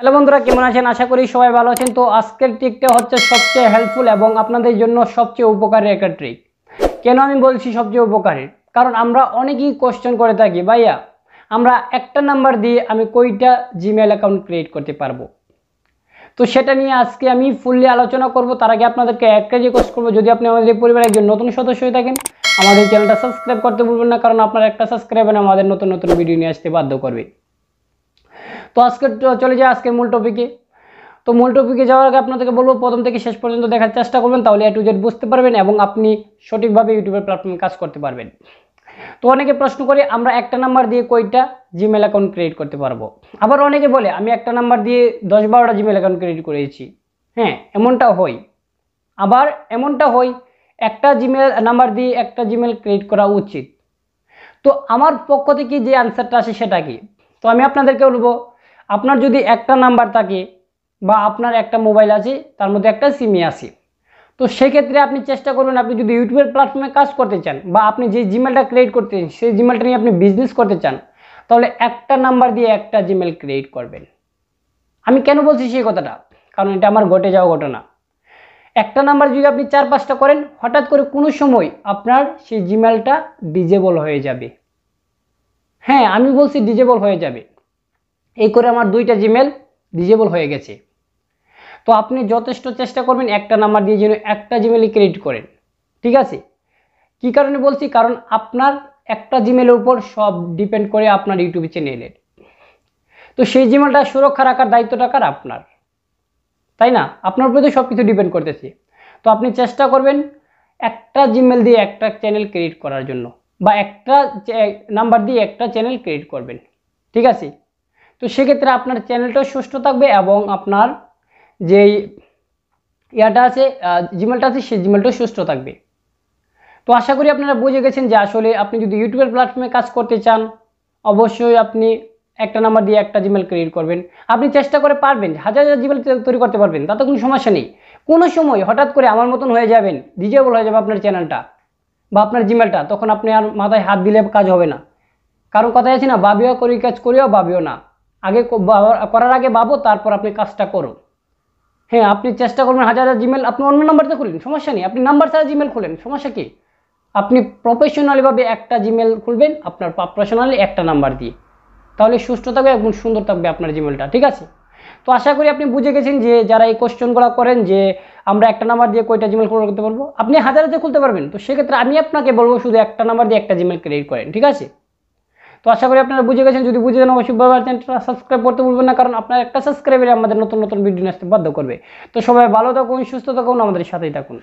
hello বন্ধুরা কেমন আছেন আশা করি সবাই ভালো আছেন তো আজকের ট্রিকটা হচ্ছে সবচেয়ে হেল্পফুল এবং আপনাদের জন্য সবচেয়ে উপকারী একটা ট্রিক কেন আমি বলছি সবচেয়ে উপকারী কারণ আমরা অনেকেই কোশ্চেন করে থাকি ভাইয়া আমরা একটা নাম্বার দিয়ে আমি কইটা জিমেল অ্যাকাউন্ট ক্রিয়েট করতে পারবো তো সেটা নিয়ে আজকে আমি ফুললি আলোচনা করব তার আগে আপনাদেরকে একটা রিকোয়েস্ট করবো যদি আপনি আমাদের পরিবারে একজন নতুন সদস্য হয়ে থাকেন আমাদের চ্যানেলটা সাবস্ক্রাইব করতে ভুলবেন না কারণ আপনার একটা সাবস্ক্রাইব আমাদের নতুন নতুন ভিডিও নিয়ে আসতে বাধ্য করবে তো আজকে চলে যায় আজকের মূল টপিকে তো মূল টপিকে যাওয়ার আগে আপনাদেরকে বলবো প্রথম থেকে শেষ পর্যন্ত দেখার চেষ্টা করবেন তাহলে এ টু জেড বুঝতে পারবেন এবং আপনি সঠিকভাবে ইউটিউবের প্ল্যাটফর্মে কাজ করতে পারবেন তো অনেকে প্রশ্ন করে আমরা একটা নাম্বার দিয়ে কয়টা জিমেল অ্যাকাউন্ট ক্রিয়েট করতে পারবো আবার অনেকে বলে আমি একটা নাম্বার দিয়ে দশ বারোটা জিমেল অ্যাকাউন্ট ক্রিয়েট করেছি হ্যাঁ এমনটা হয় আবার এমনটা হয় একটা জিমেল নাম্বার দিয়ে একটা জিমেল ক্রিয়েট করা উচিত তো আমার পক্ষ থেকে যে আনসারটা আসে সেটা কি তো আমি আপনাদেরকে বলবো আপনার যদি একটা নাম্বার থাকে বা আপনার একটা মোবাইল আছে তার মধ্যে একটা সিমে আছে তো সেক্ষেত্রে আপনি চেষ্টা করবেন আপনি যদি ইউটিউবের প্ল্যাটফর্মে কাজ করতে চান বা আপনি যে জিমেলটা ক্রিয়েট করতে চান সেই জিমেলটা নিয়ে আপনি বিজনেস করতে চান তাহলে একটা নাম্বার দিয়ে একটা জিমেল ক্রিয়েট করবেন আমি কেন বলছি সেই কথাটা কারণ এটা আমার ঘটে যাওয়া ঘটনা একটা নাম্বার যদি আপনি চার পাঁচটা করেন হঠাৎ করে কোনো সময় আপনার সেই জিমেলটা ডিজেবল হয়ে যাবে হ্যাঁ আমি বলছি ডিজেবল হয়ে যাবে এই করে আমার দুইটা জিমেল ডিজেবল হয়ে গেছে তো আপনি যথেষ্ট চেষ্টা করবেন একটা নাম্বার দিয়ে যেন একটা জিমেলই ক্রেডিট করেন ঠিক আছে কি কারণে বলছি কারণ আপনার একটা জিমেলের উপর সব ডিপেন্ড করে আপনার ইউটিউব চ্যানেলের তো সেই জিমেলটা সুরক্ষা রাখার দায়িত্বটা কার আপনার তাই না আপনার উপরে তো সব কিছু ডিপেন্ড করতেছে তো আপনি চেষ্টা করবেন একটা জিমেল দিয়ে একটা চ্যানেল ক্রিয়েট করার জন্য বা একটা নাম্বার দিয়ে একটা চ্যানেল ক্রিয়েট করবেন ঠিক আছে তো সেক্ষেত্রে আপনার চ্যানেলটাও সুস্থ থাকবে এবং আপনার যেই ইয়াটা আছে জিমেলটা আছে সেই জিমেলটাও সুস্থ থাকবে তো আশা করি আপনারা বুঝে গেছেন যে আসলে আপনি যদি ইউটিউবের প্ল্যাটফর্মে কাজ করতে চান অবশ্যই আপনি একটা নাম্বার দিয়ে একটা জিমেল ক্রিয়েট করবেন আপনি চেষ্টা করে পারবেন হাজার হাজার জিমেল তৈরি করতে পারবেন তাতে কোনো সমস্যা নেই কোনো সময় হঠাৎ করে আমার মতন হয়ে যাবেন ডিজেবল হয়ে যাবে আপনার চ্যানেলটা বা আপনার জিমেলটা তখন আপনি আর মাথায় হাত দিলে কাজ হবে না কারণ কথাই আছে না বাবিও করি কাজ করিও বাবিও না আগে করার আগে ভাবো তারপর আপনি কাজটা করো হ্যাঁ আপনি চেষ্টা করবেন হাজার হাজার জিমেল আপনি অন্য নাম্বারতে খুলেন সমস্যা নেই আপনি নাম্বার ছাড়া জিমেল খুলেন সমস্যা কি আপনি প্রফেশনালিভাবে একটা জিমেল খুলবেন আপনার প্রফেশনালি একটা নাম্বার দিয়ে তাহলে সুস্থ থাকবে এবং সুন্দর থাকবে আপনার জিমেলটা ঠিক আছে তো আশা করি আপনি বুঝে গেছেন যে যারা এই কোশ্চেনগুলো করেন যে আমরা একটা নাম্বার দিয়ে কয়টা জিমেল করতে পারবো আপনি হাজার হাজার খুলতে পারবেন তো সেক্ষেত্রে আমি আপনাকে বলবো শুধু একটা নাম্বার দিয়ে একটা জিমেল ক্রিয়েট করেন ঠিক আছে তো আশা করি আপনারা বুঝে গেছেন যদি বুঝে যান অবশ্যই বারবার চ্যানেলটা সাবস্ক্রাইব করতে ভুলবেন না কারণ আপনার একটা সাবস্ক্রাইবের আমাদের নতুন নতুন ভিডিও আসতে বাধ্য করবে তো সবাই ভালো থাকুন সুস্থ থাকুন আমাদের সাথেই থাকুন